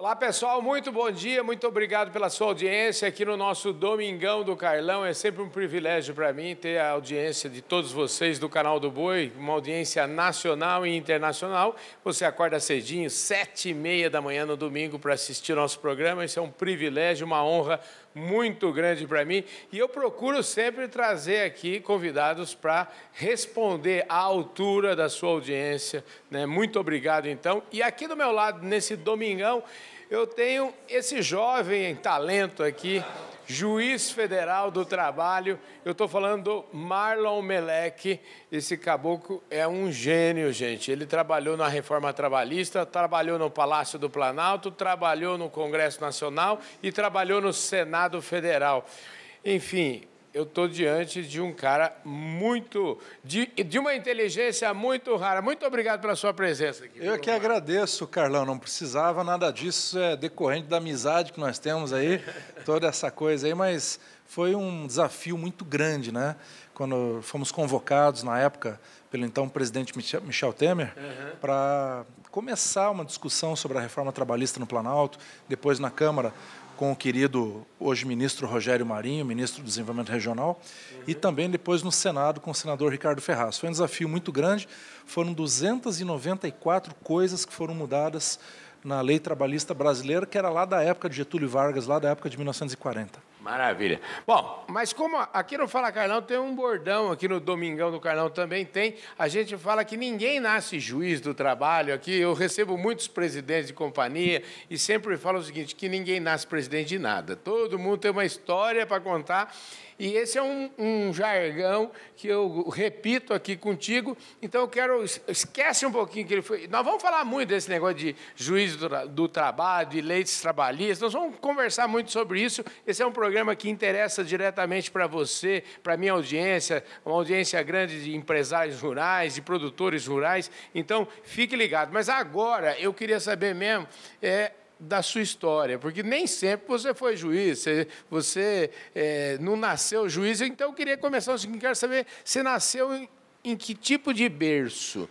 Olá pessoal, muito bom dia, muito obrigado pela sua audiência aqui no nosso Domingão do Carlão. É sempre um privilégio para mim ter a audiência de todos vocês do canal do Boi, uma audiência nacional e internacional. Você acorda cedinho, sete e meia da manhã no domingo para assistir nosso programa. Isso é um privilégio, uma honra muito grande para mim e eu procuro sempre trazer aqui convidados para responder à altura da sua audiência. Né? Muito obrigado, então. E aqui do meu lado, nesse domingão, eu tenho esse jovem talento aqui juiz federal do trabalho. Eu estou falando do Marlon Meleque. Esse caboclo é um gênio, gente. Ele trabalhou na reforma trabalhista, trabalhou no Palácio do Planalto, trabalhou no Congresso Nacional e trabalhou no Senado Federal. Enfim, eu estou diante de um cara muito. De, de uma inteligência muito rara. Muito obrigado pela sua presença aqui. Eu que agradeço, Carlão. Não precisava nada disso, é decorrente da amizade que nós temos aí, toda essa coisa aí, mas foi um desafio muito grande, né? Quando fomos convocados na época pelo então presidente Michel Temer uhum. para começar uma discussão sobre a reforma trabalhista no Planalto, depois na Câmara com o querido, hoje ministro Rogério Marinho, ministro do Desenvolvimento Regional, uhum. e também depois no Senado com o senador Ricardo Ferraz. Foi um desafio muito grande, foram 294 coisas que foram mudadas na lei trabalhista brasileira, que era lá da época de Getúlio Vargas, lá da época de 1940. Maravilha. Bom, mas como aqui no Fala Carlão tem um bordão, aqui no Domingão do Carlão também tem, a gente fala que ninguém nasce juiz do trabalho aqui. Eu recebo muitos presidentes de companhia e sempre falo o seguinte: que ninguém nasce presidente de nada. Todo mundo tem uma história para contar e esse é um, um jargão que eu repito aqui contigo. Então eu quero esquece um pouquinho que ele foi. Nós vamos falar muito desse negócio de juízo do, do trabalho, de leis trabalhistas. Nós vamos conversar muito sobre isso. Esse é um programa que interessa diretamente para você, para minha audiência, uma audiência grande de empresários rurais, de produtores rurais. Então fique ligado. Mas agora eu queria saber mesmo. É, da sua história, porque nem sempre você foi juiz, você, você é, não nasceu juiz. Então, eu queria começar o seguinte: quero saber, você nasceu em, em que tipo de berço?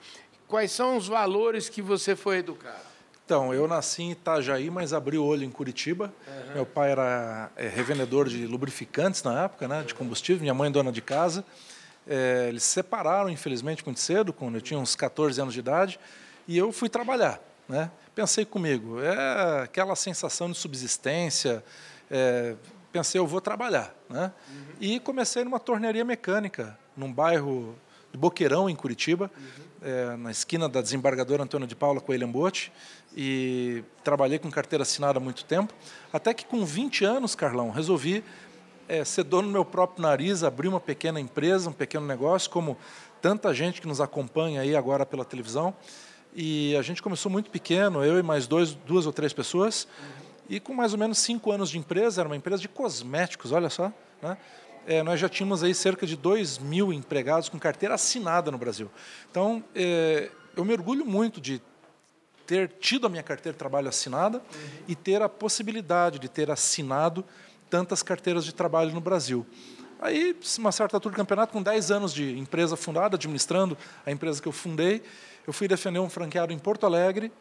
Quais são os valores que você foi educado? Então, eu nasci em Itajaí, mas abri o olho em Curitiba. Uhum. Meu pai era é, revendedor de lubrificantes na época, né, de combustível, minha mãe é dona de casa. É, eles separaram, infelizmente, muito cedo, quando eu tinha uns 14 anos de idade, e eu fui trabalhar. Né? Pensei comigo, é aquela sensação de subsistência. É, pensei, eu vou trabalhar. Né? Uhum. E comecei numa tornearia mecânica, num bairro de Boqueirão, em Curitiba, uhum. é, na esquina da desembargadora Antônio de Paula Coelho Ambote. E trabalhei com carteira assinada há muito tempo. Até que com 20 anos, Carlão, resolvi é, ser dono do meu próprio nariz, abrir uma pequena empresa, um pequeno negócio, como tanta gente que nos acompanha aí agora pela televisão. E a gente começou muito pequeno, eu e mais dois, duas ou três pessoas. E com mais ou menos cinco anos de empresa, era uma empresa de cosméticos, olha só. Né? É, nós já tínhamos aí cerca de 2 mil empregados com carteira assinada no Brasil. Então, é, eu me orgulho muito de ter tido a minha carteira de trabalho assinada uhum. e ter a possibilidade de ter assinado tantas carteiras de trabalho no Brasil. Aí, uma certa altura do campeonato, com 10 anos de empresa fundada, administrando a empresa que eu fundei, eu fui defender um franqueado em Porto Alegre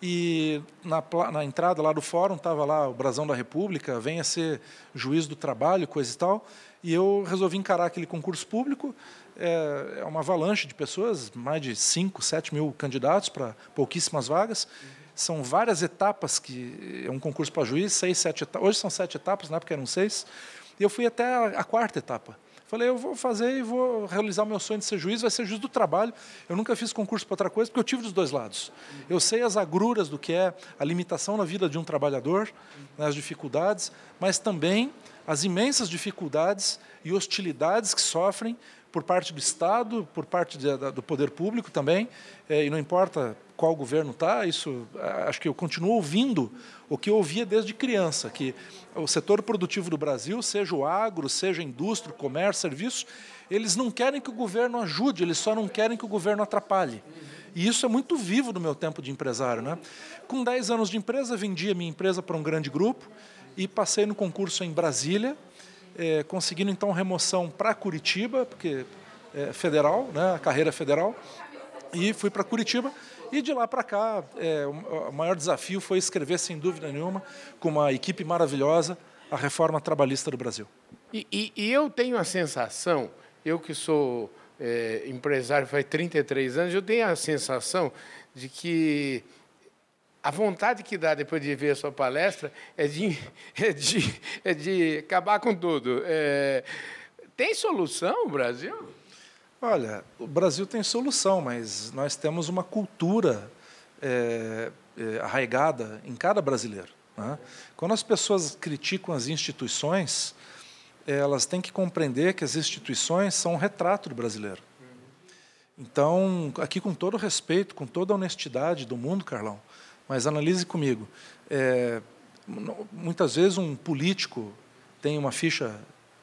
e na, na entrada lá do fórum estava lá o Brasão da República, venha ser juiz do trabalho, coisa e tal. E eu resolvi encarar aquele concurso público. É, é uma avalanche de pessoas, mais de 5, 7 mil candidatos para pouquíssimas vagas. Uhum. São várias etapas que é um concurso para juiz, seis, sete etapas. Hoje são sete etapas, na né, época eram seis. E eu fui até a, a quarta etapa. Falei, eu vou fazer e vou realizar o meu sonho de ser juiz, vai ser juiz do trabalho. Eu nunca fiz concurso para outra coisa, porque eu tive dos dois lados. Eu sei as agruras do que é a limitação na vida de um trabalhador, as dificuldades, mas também as imensas dificuldades e hostilidades que sofrem por parte do Estado, por parte de, da, do poder público também, é, e não importa qual governo está, isso eh, acho que eu continuo ouvindo o que eu ouvia desde criança, que o setor produtivo do Brasil, seja o agro, seja a indústria, comércio, serviços, eles não querem que o governo ajude, eles só não querem que o governo atrapalhe. E isso é muito vivo do meu tempo de empresário. Né? Com 10 anos de empresa, vendi a minha empresa para um grande grupo, e passei no concurso em Brasília, é, conseguindo então remoção para Curitiba, porque é federal, né, a carreira é federal, e fui para Curitiba. E de lá para cá, é, o maior desafio foi escrever, sem dúvida nenhuma, com uma equipe maravilhosa, a reforma trabalhista do Brasil. E, e, e eu tenho a sensação, eu que sou é, empresário faz 33 anos, eu tenho a sensação de que a vontade que dá depois de ver a sua palestra é de, é de, é de acabar com tudo. É, tem solução o Brasil? Olha, o Brasil tem solução, mas nós temos uma cultura é, é, arraigada em cada brasileiro. Né? Quando as pessoas criticam as instituições, elas têm que compreender que as instituições são um retrato do brasileiro. Então, aqui com todo o respeito, com toda a honestidade do mundo, Carlão, mas analise comigo. É, muitas vezes um político tem uma ficha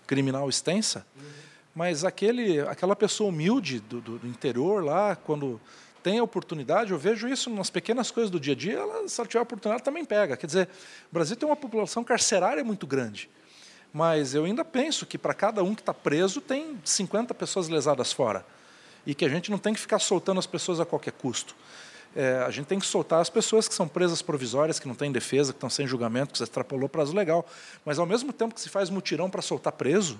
criminal extensa, uhum. mas aquele, aquela pessoa humilde do, do, do, interior lá, quando tem a oportunidade, eu vejo isso nas pequenas coisas do dia a dia, ela, se ela tiver a oportunidade, também pega. Quer dizer, o Brasil tem uma população carcerária muito grande, mas eu ainda penso que para cada um que está preso tem 50 pessoas lesadas fora e que a gente não tem que ficar soltando as pessoas a qualquer custo é, a gente tem que soltar as pessoas que são presas provisórias, que não têm defesa, que estão sem julgamento, que se extrapolou prazo legal. Mas, ao mesmo tempo que se faz mutirão para soltar preso,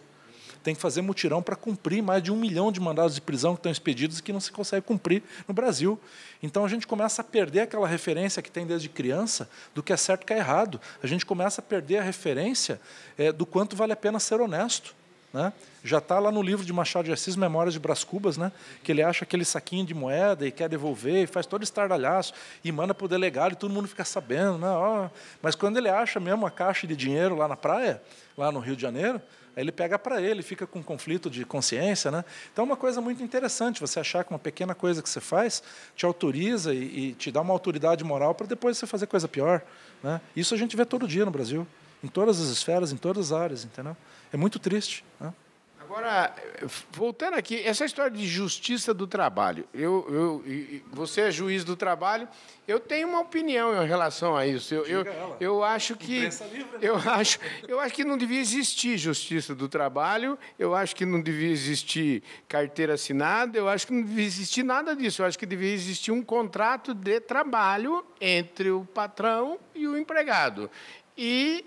tem que fazer mutirão para cumprir mais de um milhão de mandados de prisão que estão expedidos e que não se consegue cumprir no Brasil. Então a gente começa a perder aquela referência que tem desde criança do que é certo e que é errado. A gente começa a perder a referência é, do quanto vale a pena ser honesto. Né? Já está lá no livro de Machado de Assis, Memórias de Brás Cubas, né? que ele acha aquele saquinho de moeda e quer devolver, e faz todo estardalhaço, e manda para o delegado e todo mundo fica sabendo. Né? Oh. Mas quando ele acha mesmo a caixa de dinheiro lá na praia, lá no Rio de Janeiro, aí ele pega para ele, fica com um conflito de consciência. Né? Então é uma coisa muito interessante você achar que uma pequena coisa que você faz te autoriza e, e te dá uma autoridade moral para depois você fazer coisa pior. Né? Isso a gente vê todo dia no Brasil em todas as esferas, em todas as áreas, entendeu? É muito triste. Né? Agora, voltando aqui, essa história de justiça do trabalho. Eu, eu, você é juiz do trabalho. Eu tenho uma opinião em relação a isso. Eu, eu, eu acho que né? eu acho, eu acho que não devia existir justiça do trabalho. Eu acho que não devia existir carteira assinada. Eu acho que não devia existir nada disso. Eu acho que devia existir um contrato de trabalho entre o patrão e o empregado. E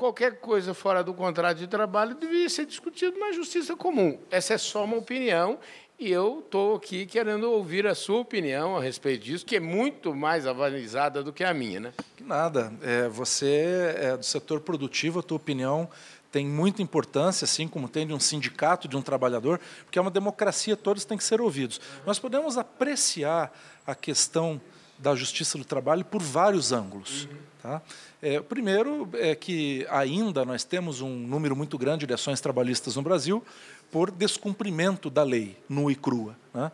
qualquer coisa fora do contrato de trabalho devia ser discutido na justiça comum. Essa é só uma opinião e eu estou aqui querendo ouvir a sua opinião a respeito disso, que é muito mais avalizada do que a minha. Né? Que nada. É, você é do setor produtivo, a tua opinião tem muita importância, assim como tem de um sindicato, de um trabalhador, porque é uma democracia, todos têm que ser ouvidos. Nós podemos apreciar a questão da justiça do trabalho por vários ângulos. Uhum. Tá? É, o primeiro é que ainda nós temos um número muito grande de ações trabalhistas no Brasil por descumprimento da lei nua e crua. Né?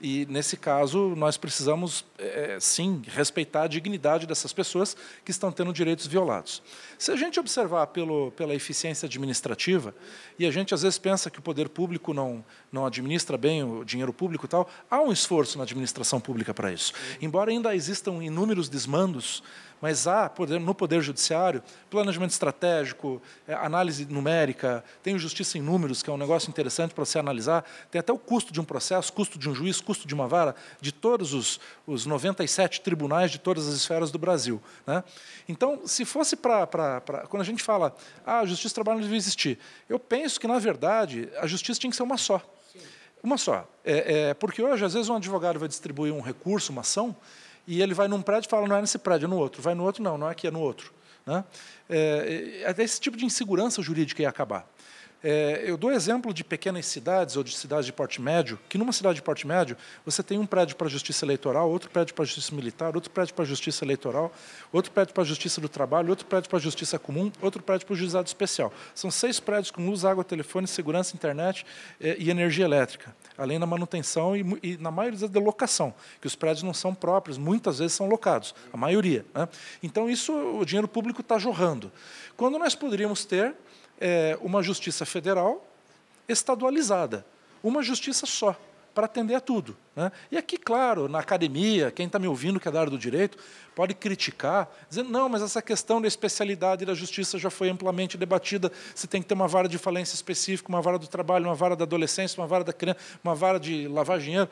E, nesse caso, nós precisamos, é, sim, respeitar a dignidade dessas pessoas que estão tendo direitos violados. Se a gente observar pelo, pela eficiência administrativa, e a gente às vezes pensa que o poder público não, não administra bem o dinheiro público e tal, há um esforço na administração pública para isso. Embora ainda existam inúmeros desmandos, mas há, no Poder Judiciário, planejamento estratégico, é, análise numérica, tem justiça em números, que é um negócio interessante para você analisar, tem até o custo de um processo, custo de um juiz, custo de uma vara, de todos os, os 97 tribunais de todas as esferas do Brasil. Né? Então, se fosse para. Quando a gente fala, ah, a justiça do trabalho não devia existir, eu penso que, na verdade, a justiça tinha que ser uma só. Uma só. É, é, porque hoje, às vezes, um advogado vai distribuir um recurso, uma ação, e ele vai num prédio e fala, não é nesse prédio, é no outro. Vai no outro, não, não é aqui, é no outro. Né? É, até é esse tipo de insegurança jurídica ia acabar. É, eu dou exemplo de pequenas cidades ou de cidades de porte médio, que numa cidade de porte médio você tem um prédio para a justiça eleitoral, outro prédio para a justiça militar, outro prédio para a justiça eleitoral, outro prédio para a justiça do trabalho, outro prédio para a justiça comum, outro prédio para o juizado especial. São seis prédios com luz, água, telefone, segurança, internet é, e energia elétrica, além da manutenção e, e na maioria da locação, que os prédios não são próprios, muitas vezes são locados, a maioria. Né? Então isso o dinheiro público está jorrando. Quando nós poderíamos ter é, uma justiça federal estadualizada, uma justiça só para atender a tudo. Né? E aqui, claro, na academia, quem está me ouvindo que é da área do direito, pode criticar, dizendo, não, mas essa questão da especialidade da justiça já foi amplamente debatida, se tem que ter uma vara de falência específica, uma vara do trabalho, uma vara da adolescência, uma vara da criança, uma vara de lavar dinheiro.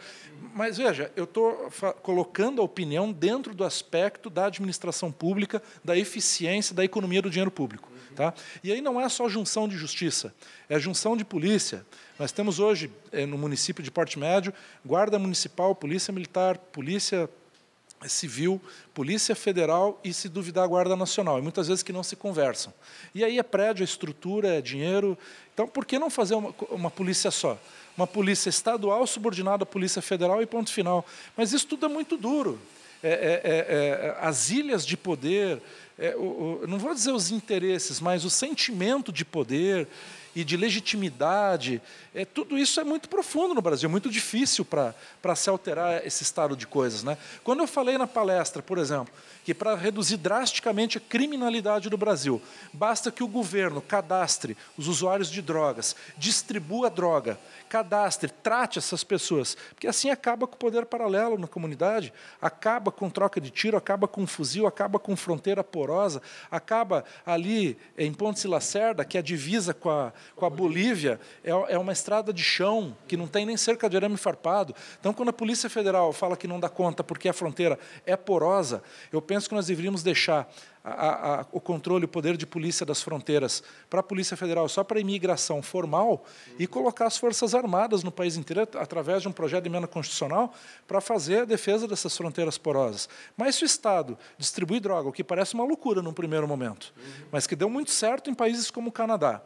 Mas veja, eu estou colocando a opinião dentro do aspecto da administração pública, da eficiência, da economia do dinheiro público. Tá? E aí não é só junção de justiça, é junção de polícia. Nós temos hoje, eh, no município de Porto Médio, guarda municipal, polícia militar, polícia civil, polícia federal e, se duvidar, a guarda nacional. E muitas vezes que não se conversam. E aí é prédio, é estrutura, é dinheiro. Então, por que não fazer uma, uma polícia só? Uma polícia estadual subordinada à polícia federal e ponto final. Mas isso tudo é muito duro. É, é, é, é as ilhas de poder, é, o, o, não vou dizer os interesses, mas o sentimento de poder e de legitimidade, é, tudo isso é muito profundo no Brasil, é muito difícil para se alterar esse estado de coisas. Né? Quando eu falei na palestra, por exemplo, que para reduzir drasticamente a criminalidade do Brasil, basta que o governo cadastre os usuários de drogas, distribua droga, cadastre, trate essas pessoas, porque assim acaba com o poder paralelo na comunidade, acaba com troca de tiro, acaba com fuzil, acaba com fronteira porosa, acaba ali em Ponte Lacerda, que é a divisa com a, com a Bolívia, é, é uma estrada de chão, que não tem nem cerca de arame farpado. Então, quando a Polícia Federal fala que não dá conta porque a fronteira é porosa, eu penso que nós deveríamos deixar a, a, o controle, o poder de polícia das fronteiras para a Polícia Federal, só para a imigração formal, e colocar as Forças Armadas no país inteiro através de um projeto de emenda constitucional para fazer a defesa dessas fronteiras porosas. Mas se o Estado distribuir droga, o que parece uma loucura num primeiro momento, mas que deu muito certo em países como o Canadá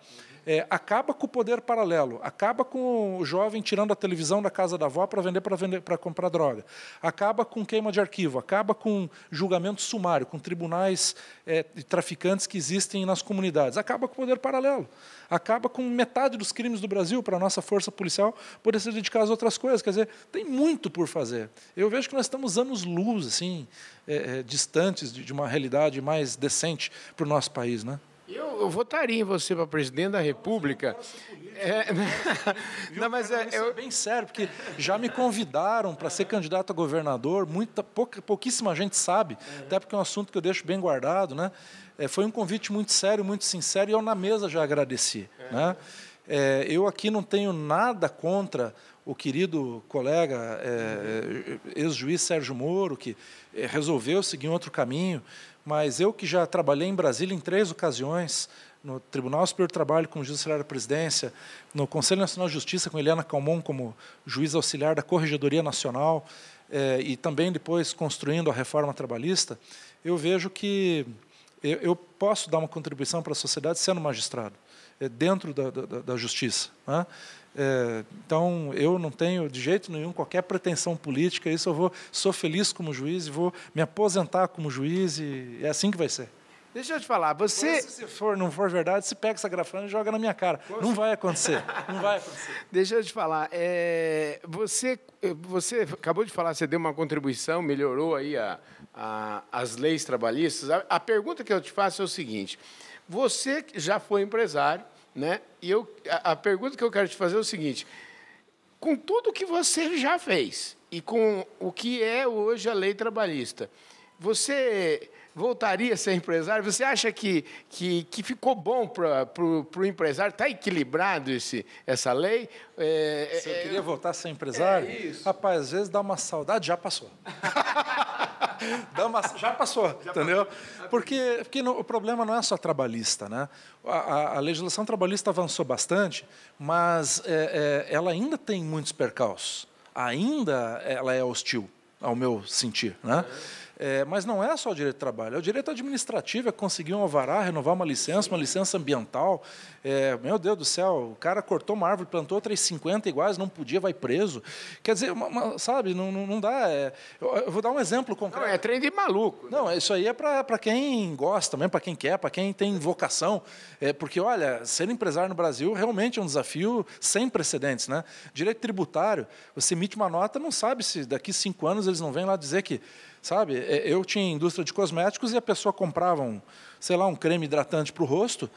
é, acaba com o poder paralelo, acaba com o jovem tirando a televisão da casa da avó para vender para vender para comprar droga, acaba com queima de arquivo, acaba com julgamento sumário, com tribunais é, traficantes que existem nas comunidades, acaba com o poder paralelo, acaba com metade dos crimes do Brasil para a nossa força policial poder se dedicar às outras coisas. Quer dizer, tem muito por fazer. Eu vejo que nós estamos anos luz, assim, é, é distantes de, de uma realidade mais decente para o nosso país, né? Eu, eu, votaria em você para presidente da República. É, não, mas é, é, eu... é bem sério, porque já me convidaram para ser candidato a governador, muita, pouca, pouquíssima gente sabe, uhum. até porque é um assunto que eu deixo bem guardado. Né? É, foi um convite muito sério, muito sincero, e eu na mesa já agradeci. Uhum. Né? É, eu aqui não tenho nada contra o querido colega, é, ex-juiz Sérgio Moro, que é, resolveu seguir outro caminho mas eu que já trabalhei em Brasília em três ocasiões, no Tribunal Superior do Trabalho como juiz auxiliar da presidência, no Conselho Nacional de Justiça com Eliana Calmon como juiz auxiliar da Corregedoria Nacional, eh, e também depois construindo a reforma trabalhista, eu vejo que eu, eu posso dar uma contribuição para a sociedade sendo magistrado, eh, dentro da, da, da justiça. Né? É, então, eu não tenho de jeito nenhum qualquer pretensão política, isso eu vou, sou feliz como juiz e vou me aposentar como juiz e é assim que vai ser. Deixa eu te falar, você. se for, não for verdade, se pega essa grafana e joga na minha cara. Poxa. Não vai acontecer. Não vai acontecer. Deixa eu te falar. É, você, você acabou de falar, você deu uma contribuição, melhorou aí a, a, as leis trabalhistas. A, a pergunta que eu te faço é o seguinte: você já foi empresário, né? E eu, a, a pergunta que eu quero te fazer é o seguinte: com tudo que você já fez e com o que é hoje a lei trabalhista, você voltaria a ser empresário? Você acha que, que, que ficou bom para o empresário? Está equilibrado esse, essa lei? É, Se eu é, queria voltar a ser é empresário, é isso. rapaz, às vezes dá uma saudade, já passou. Dá uma, já passou, já entendeu? Passou. Porque, porque no, o problema não é só trabalhista. Né? A, a, a legislação trabalhista avançou bastante, mas é, é, ela ainda tem muitos percalços. Ainda ela é hostil, ao meu sentir. Né? É. É, mas não é só o direito do trabalho, é o direito administrativo, é conseguir um alvará, renovar uma licença, uma licença ambiental. É, meu Deus do céu, o cara cortou uma árvore, plantou outras 50 iguais, não podia, vai preso. Quer dizer, uma, uma, sabe, não, não, não dá. É, eu, eu, vou dar um exemplo concreto. Não, é trem de maluco. Né? Não, isso aí é para quem gosta mesmo, para quem quer, para quem tem vocação. É, porque, olha, ser empresário no Brasil realmente é um desafio sem precedentes. Né? Direito tributário, você emite uma nota, não sabe se daqui cinco anos eles não vêm lá dizer que Sabe? É, eu tinha indústria de cosméticos e a pessoa comprava, um, sei lá, um creme hidratante para o rosto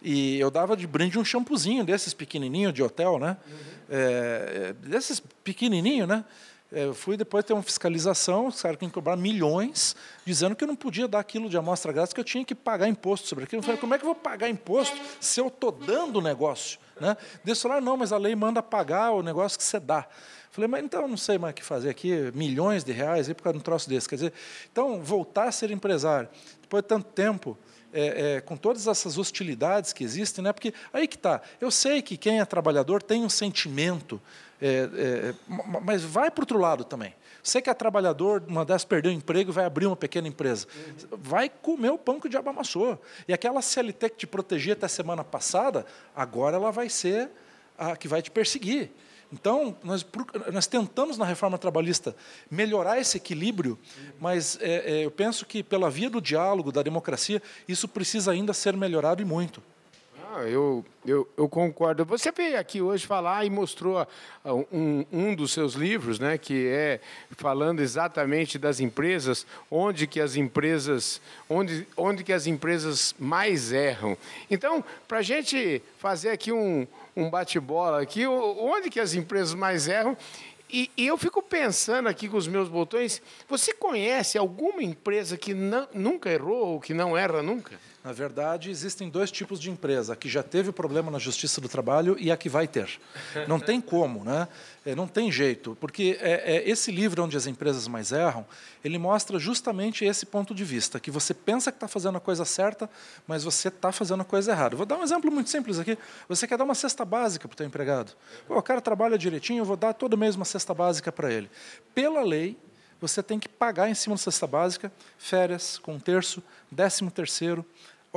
e eu dava de brinde um shampoozinho desses pequenininho de hotel, né? Uhum. É, é desses pequenininho, né? É, eu fui depois ter uma fiscalização, os caras que cobrar milhões, dizendo que eu não podia dar aquilo de amostra grátis, que eu tinha que pagar imposto sobre aquilo. Eu falei, como é que eu vou pagar imposto se eu estou dando o negócio? Né? Desse falar, não, mas a lei manda pagar o negócio que você dá. Falei, mas então eu não sei mais o que fazer aqui, milhões de reais aí por causa de um troço desse. Quer dizer, então, voltar a ser empresário, depois de tanto tempo, é, é, com todas essas hostilidades que existem, né? porque aí que está. Eu sei que quem é trabalhador tem um sentimento, é, é mas vai para o outro lado também. Você que é trabalhador, uma dessas perdeu o emprego e vai abrir uma pequena empresa. Vai comer o pão que o diabo amassou. E aquela CLT que te protegia até semana passada, agora ela vai ser a que vai te perseguir. Então, nós, nós tentamos na reforma trabalhista melhorar esse equilíbrio, mas é, é, eu penso que pela via do diálogo, da democracia, isso precisa ainda ser melhorado e muito. Ah, eu, eu, eu, concordo. Você veio aqui hoje falar e mostrou ah, um, um dos seus livros, né, que é falando exatamente das empresas, onde que as empresas, onde, onde que as empresas mais erram. Então, para a gente fazer aqui um, um bate-bola aqui, onde que as empresas mais erram. E, e, eu fico pensando aqui com os meus botões, você conhece alguma empresa que não, nunca errou ou que não erra nunca? Na verdade, existem dois tipos de empresa: a que já teve problema na Justiça do Trabalho e a que vai ter. Não tem como, né? É, não tem jeito, porque é, é, esse livro onde as empresas mais erram, ele mostra justamente esse ponto de vista, que você pensa que está fazendo a coisa certa, mas você está fazendo a coisa errada. Vou dar um exemplo muito simples aqui. Você quer dar uma cesta básica para o seu empregado? Pô, o cara trabalha direitinho, eu vou dar todo mês uma cesta básica para ele. Pela lei, você tem que pagar em cima da cesta básica férias com um terço, décimo terceiro,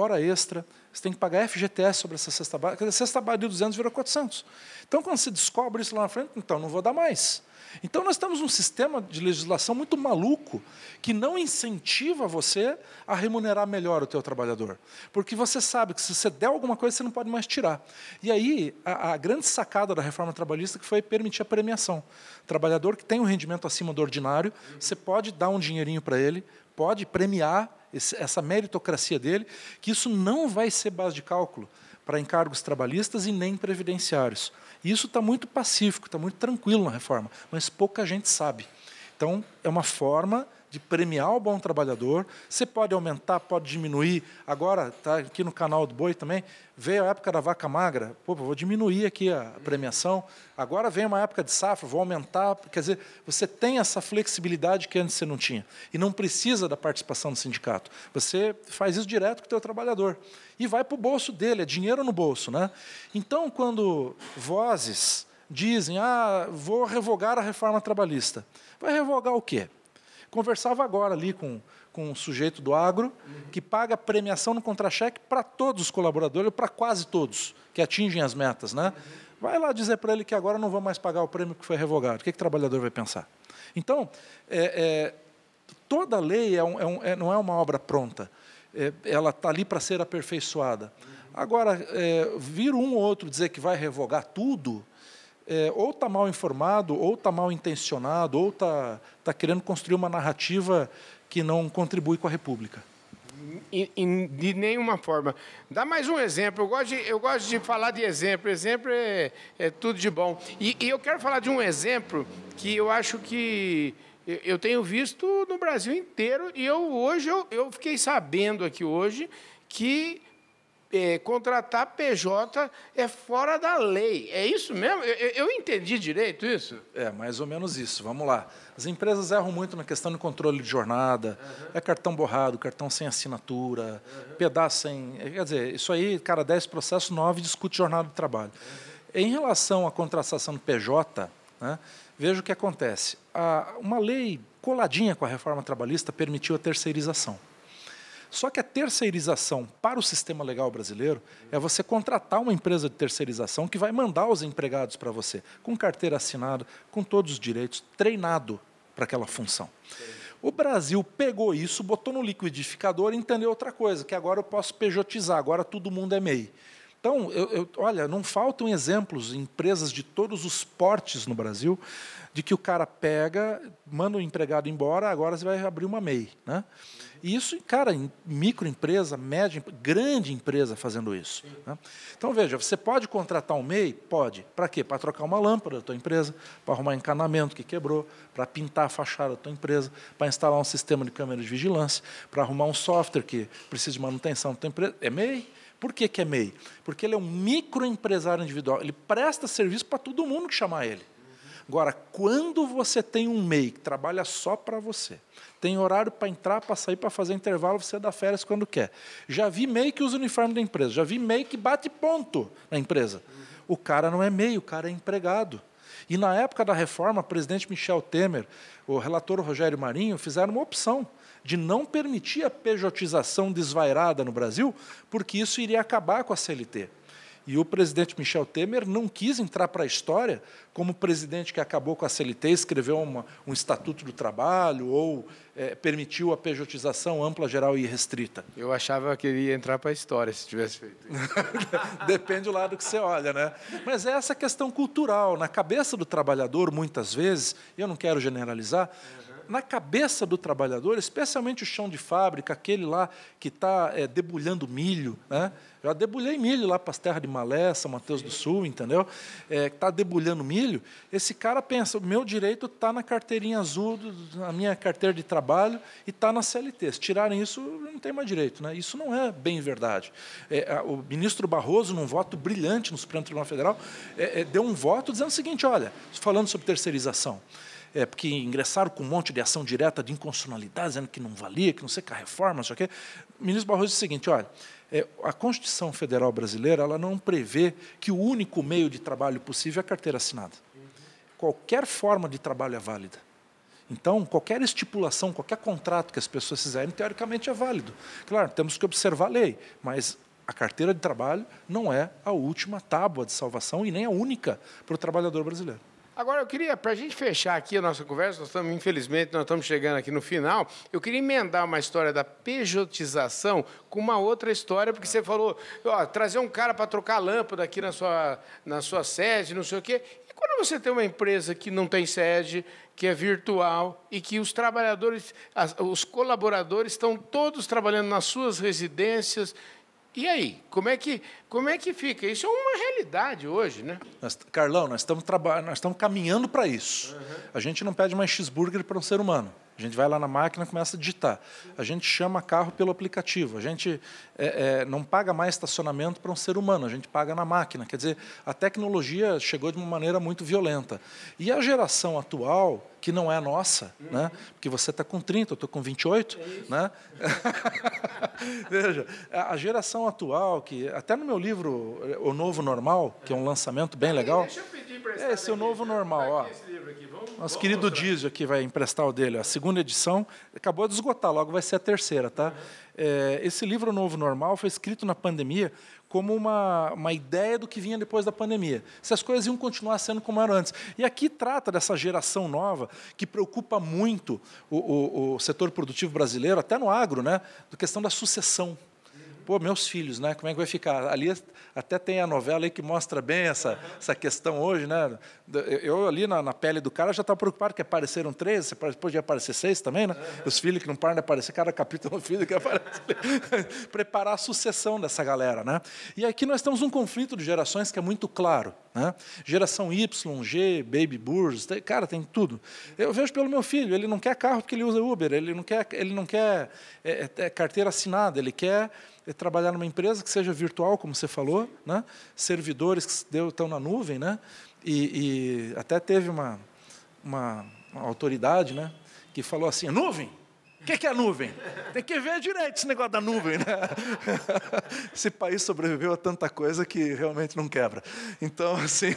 hora extra, você tem que pagar FGTS sobre essa cesta básica. A cesta básica de 200 virou 400. Então, quando se descobre isso lá na frente, então, não vou dar mais. Então, nós temos um sistema de legislação muito maluco que não incentiva você a remunerar melhor o teu trabalhador. Porque você sabe que se você der alguma coisa, você não pode mais tirar. E aí, a, a grande sacada da reforma trabalhista que foi permitir a premiação. trabalhador que tem um rendimento acima do ordinário, você pode dar um dinheirinho para ele, pode premiar essa meritocracia dele, que isso não vai ser base de cálculo para encargos trabalhistas e nem previdenciários. E isso está muito pacífico, está muito tranquilo na reforma, mas pouca gente sabe. Então, é uma forma de premiar o bom trabalhador. Você pode aumentar, pode diminuir. Agora, está aqui no canal do Boi também, veio a época da vaca magra. Pô, vou diminuir aqui a premiação. Agora vem uma época de safra, vou aumentar. Quer dizer, você tem essa flexibilidade que antes você não tinha. E não precisa da participação do sindicato. Você faz isso direto com o seu trabalhador. E vai para o bolso dele, é dinheiro no bolso. Né? Então, quando vozes dizem, ah, vou revogar a reforma trabalhista. Vai revogar o quê? Conversava agora ali com, com um sujeito do agro que paga premiação no contra-cheque para todos os colaboradores, para quase todos que atingem as metas. Né? Vai lá dizer para ele que agora não vão mais pagar o prêmio que foi revogado. O que, que o trabalhador vai pensar? Então, é, é, toda lei é um, é um, é, não é uma obra pronta. É, ela está ali para ser aperfeiçoada. Agora, vir um ou outro dizer que vai revogar tudo é, ou está mal informado, ou está mal intencionado, ou está tá querendo construir uma narrativa que não contribui com a República. de nenhuma forma. Dá mais um exemplo. Eu gosto de, eu gosto de falar de exemplo. Exemplo é, é tudo de bom. E, e, eu quero falar de um exemplo que eu acho que eu, eu tenho visto no Brasil inteiro. E eu hoje eu, eu fiquei sabendo aqui hoje que é, contratar PJ é fora da lei. É isso mesmo? Eu, eu, entendi direito isso? É, mais ou menos isso. Vamos lá. As empresas erram muito na questão do controle de jornada. Uhum. É cartão borrado, cartão sem assinatura, uhum. pedaço sem... Quer dizer, isso aí, cara, 10 processos, 9 discute jornada de trabalho. Uhum. Em relação à contratação do PJ, né, veja o que acontece. A, uma lei coladinha com a reforma trabalhista permitiu a terceirização. Só que a terceirização para o sistema legal brasileiro é você contratar uma empresa de terceirização que vai mandar os empregados para você, com carteira assinada, com todos os direitos, treinado para aquela função. O Brasil pegou isso, botou no liquidificador e entendeu outra coisa, que agora eu posso pejotizar, agora todo mundo é MEI. Então, eu, eu, olha, não faltam exemplos em empresas de todos os portes no Brasil de que o cara pega, manda o empregado embora, agora você vai abrir uma MEI. Né? E isso, cara, em microempresa, média, grande empresa fazendo isso. Né? Então, veja, você pode contratar um MEI? Pode. Para quê? Para trocar uma lâmpada da tua empresa, para arrumar encanamento que quebrou, para pintar a fachada da tua empresa, para instalar um sistema de câmera de vigilância, para arrumar um software que precisa de manutenção da tua empresa. É MEI. Por que, que é MEI? Porque ele é um microempresário individual. Ele presta serviço para todo mundo que chamar ele. Agora, quando você tem um MEI que trabalha só para você, tem horário para entrar, para sair, para fazer intervalo, você dá férias quando quer. Já vi MEI que usa o uniforme da empresa, já vi MEI que bate ponto na empresa. O cara não é MEI, o cara é empregado. E na época da reforma, o presidente Michel Temer, o relator Rogério Marinho, fizeram uma opção de não permitir a pejotização desvairada no Brasil, porque isso iria acabar com a CLT. E o presidente Michel Temer não quis entrar para a história como presidente que acabou com a CLT, escreveu uma, um Estatuto do Trabalho ou é, permitiu a pejotização ampla, geral e restrita. Eu achava que ele ia entrar para a história se tivesse feito isso. Depende do lado que você olha, né? Mas é essa questão cultural. Na cabeça do trabalhador, muitas vezes, e eu não quero generalizar, na cabeça do trabalhador, especialmente o chão de fábrica, aquele lá que está é, debulhando milho, né? já debulhei milho lá para as terras de Malé, São Mateus do Sul, entendeu? É, está debulhando milho, esse cara pensa, o meu direito está na carteirinha azul, na minha carteira de trabalho, e está na CLT. Se tirarem isso, não tem mais direito. Né? Isso não é bem verdade. É, o ministro Barroso, num voto brilhante no Supremo Tribunal Federal, é, é deu um voto dizendo o seguinte, olha, falando sobre terceirização, é, porque ingressaram com um monte de ação direta de inconstitucionalidade, dizendo que não valia, que não sei que a reforma, não sei o quê. O ministro Barroso disse é o seguinte: olha, é, a Constituição Federal Brasileira ela não prevê que o único meio de trabalho possível é a carteira assinada. Qualquer forma de trabalho é válida. Então, qualquer estipulação, qualquer contrato que as pessoas fizerem, teoricamente é válido. Claro, temos que observar a lei, mas a carteira de trabalho não é a última tábua de salvação e nem a única para o trabalhador brasileiro. Agora, eu queria, para a gente fechar aqui a nossa conversa, nós estamos, infelizmente, nós estamos chegando aqui no final, eu queria emendar uma história da pejotização com uma outra história, porque você falou, ó, trazer um cara para trocar lâmpada aqui na sua, na sua sede, não sei o quê. E quando você tem uma empresa que não tem sede, que é virtual e que os trabalhadores, as, os colaboradores estão todos trabalhando nas suas residências, e aí, como é que como é que fica? Isso é uma realidade hoje, né? Nós, Carlão, nós estamos, nós estamos caminhando para isso. Uhum. A gente não pede mais cheeseburger para um ser humano. A gente vai lá na máquina e começa a digitar. A gente chama carro pelo aplicativo. A gente é, é, não paga mais estacionamento para um ser humano, a gente paga na máquina. Quer dizer, a tecnologia chegou de uma maneira muito violenta. E a geração atual, que não é nossa, uhum. né? porque você está com 30, eu estou com 28. É né? Veja, a geração atual, que até no meu meu livro, eh, O Novo Normal, que é um lançamento bem legal. Deixa eu pedir é, Esse é o Novo né? Normal, é ó. É Nosso querido Dizio aqui vai emprestar o dele, a segunda edição. Acabou de esgotar, logo vai ser a terceira, tá? esse livro, O Novo Normal, foi escrito na pandemia como uma, uma ideia do que vinha depois da pandemia. Se as coisas iam continuar sendo como eram antes. E aqui trata dessa geração nova que preocupa muito o, o, o setor produtivo brasileiro, até no agro, né? Da questão da sucessão pô, meus filhos, né? Como é que vai ficar? Ali até tem a novela aí que mostra bem essa, essa questão hoje, né? Eu ali na, na pele do cara já estava preocupado que apareceram três, depois de aparecer seis também, né? Os filhos que não param de aparecer, cada capítulo filho que aparece. Preparar a sucessão dessa galera, né? E aqui nós temos um conflito de gerações que é muito claro. Né? Geração Y, G, Baby Boomers, cara, tem tudo. Eu vejo pelo meu filho, ele não quer carro porque ele usa Uber, ele não quer, ele não quer é, é, é carteira assinada, ele quer é trabalhar numa empresa que seja virtual, como você falou, né? servidores que estão na nuvem, né? e, e até teve uma, uma, uma autoridade né? que falou assim, nuvem? que, que é a nuvem? Tem que ver direito esse negócio da nuvem, né? Esse país sobreviveu a tanta coisa que realmente não quebra. Então, assim,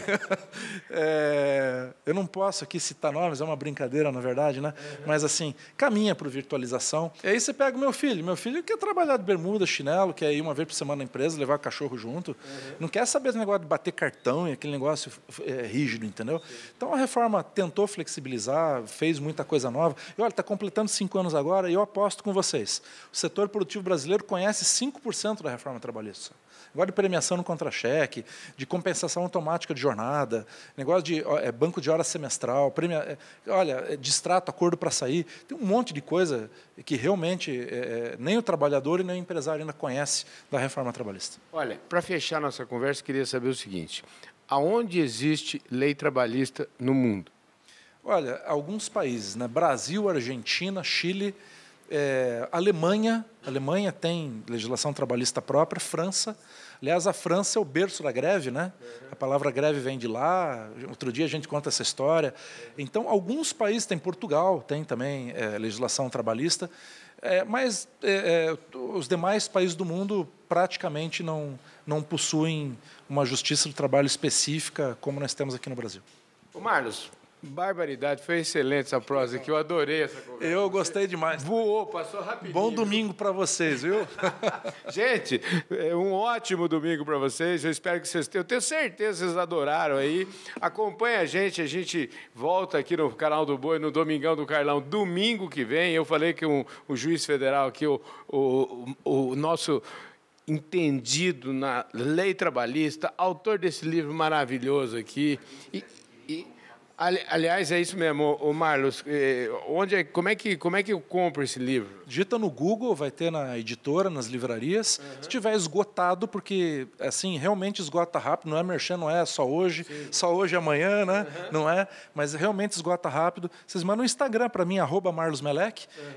é, eu não posso aqui citar nomes, é uma brincadeira, na verdade, né? Mas, assim, caminha para virtualização. E aí você pega o meu filho. Meu filho quer trabalhar de bermuda, chinelo, quer ir uma vez por semana na empresa, levar o cachorro junto. Uhum. Não quer saber esse negócio de bater cartão e aquele negócio é, rígido, entendeu? Então, a reforma tentou flexibilizar, fez muita coisa nova. E, olha, está completando cinco anos agora, e eu aposto com vocês, o setor produtivo brasileiro conhece 5% da reforma trabalhista. Negócio de premiação no contra-cheque, de compensação automática de jornada, negócio de é, banco de hora semestral, premia, é, olha, é, distrato, acordo para sair. Tem um monte de coisa que realmente é, é, nem o trabalhador e nem o empresário ainda conhece da reforma trabalhista. Olha, para fechar nossa conversa, queria saber o seguinte: aonde existe lei trabalhista no mundo? Olha, alguns países, né? Brasil, Argentina, Chile, é, Alemanha, Alemanha tem legislação trabalhista própria, França. Aliás, a França é o berço da greve, né? A palavra greve vem de lá. Outro dia a gente conta essa história. Então, alguns países tem Portugal, tem também é, legislação trabalhista, é, mas é, é, os demais países do mundo praticamente não não possuem uma justiça do trabalho específica como nós temos aqui no Brasil. O Marlos, Barbaridade, foi excelente essa prosa aqui, eu adorei essa conversa. Eu gostei demais. Voou, passou rapidinho. Bom domingo para vocês, viu? Gente, é um ótimo domingo para vocês. Eu espero que vocês tenham, eu tenho certeza que vocês adoraram aí. Acompanhe a gente, a gente volta aqui no canal do Boi, no Domingão do Carlão, domingo que vem. Eu falei que um, juiz federal aqui, o, o, o nosso entendido na lei trabalhista, autor desse livro maravilhoso aqui. E, e Ali, aliás, é isso mesmo, o Marlos. É, onde, é, como, é que, como é que eu compro esse livro? Digita no Google, vai ter na editora, nas livrarias. Uhum. Se tiver esgotado, porque assim, realmente esgota rápido, não é merchan, não é só hoje, Sim. só hoje é amanhã, né? Uhum. Não é? Mas realmente esgota rápido. Vocês mandam no Instagram para mim, arroba Marlos Uhum.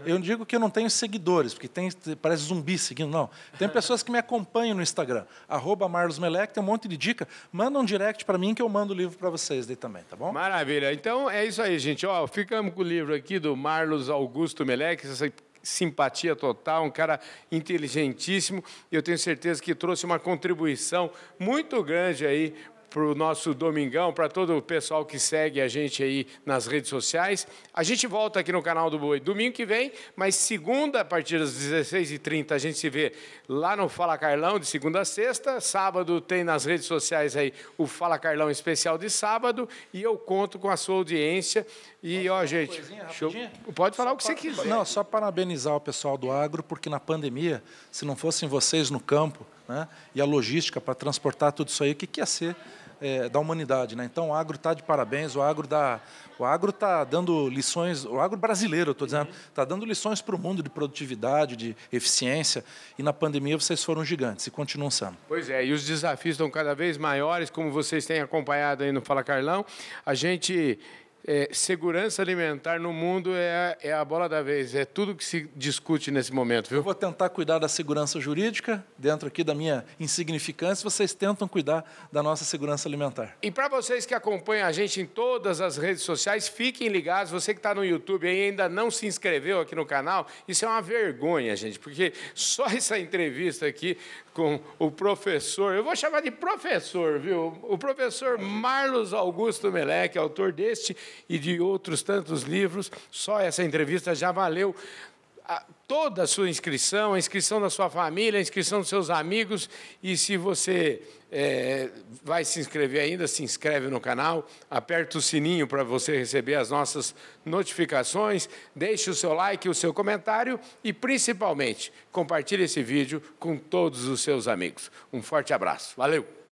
Eu digo que eu não tenho seguidores, porque tem, parece zumbi seguindo, não. Tem pessoas que me acompanham no Instagram, arroba Marlos tem um monte de dica. Manda um direct para mim que eu mando o livro para vocês daí também, tá bom? Maravilha. Maravilha. Então é isso aí, gente. Ó, ficamos com o livro aqui do Marlos Augusto Meleque, essa simpatia total, um cara inteligentíssimo. Eu tenho certeza que trouxe uma contribuição muito grande aí para o nosso Domingão, para todo o pessoal que segue a gente aí nas redes sociais. A gente volta aqui no canal do Boi domingo que vem, mas segunda, a partir das 16h30, a gente se vê lá no Fala Carlão, de segunda a sexta. Sábado tem nas redes sociais aí o Fala Carlão especial de sábado. E eu conto com a sua audiência. E, ó, gente, show... pode falar só o que para... você quiser. Não, só parabenizar o pessoal do agro, porque na pandemia, se não fossem vocês no campo, né, e a logística para transportar tudo isso aí, o que, que ia ser? é, da humanidade. Né? Então, o agro está de parabéns, o agro dá, o agro está dando lições, o agro brasileiro, estou dizendo, está uhum. dando lições para o mundo de produtividade, de eficiência, e na pandemia vocês foram gigantes e continuam sendo. Pois é, e os desafios estão cada vez maiores, como vocês têm acompanhado aí no Fala Carlão. A gente é, segurança alimentar no mundo é, é a bola da vez, é tudo que se discute nesse momento. Viu? Eu vou tentar cuidar da segurança jurídica, dentro aqui da minha insignificância, vocês tentam cuidar da nossa segurança alimentar. E para vocês que acompanham a gente em todas as redes sociais, fiquem ligados, você que está no YouTube e ainda não se inscreveu aqui no canal, isso é uma vergonha, gente, porque só essa entrevista aqui com o professor, eu vou chamar de professor, viu? O professor Marlos Augusto Meleque, autor deste e de outros tantos livros. Só essa entrevista já valeu a, toda a sua inscrição, a inscrição da sua família, a inscrição dos seus amigos. E se você é, vai se inscrever ainda, se inscreve no canal, aperta o sininho para você receber as nossas notificações, deixe o seu like, o seu comentário e, principalmente, compartilhe esse vídeo com todos os seus amigos. Um forte abraço. Valeu!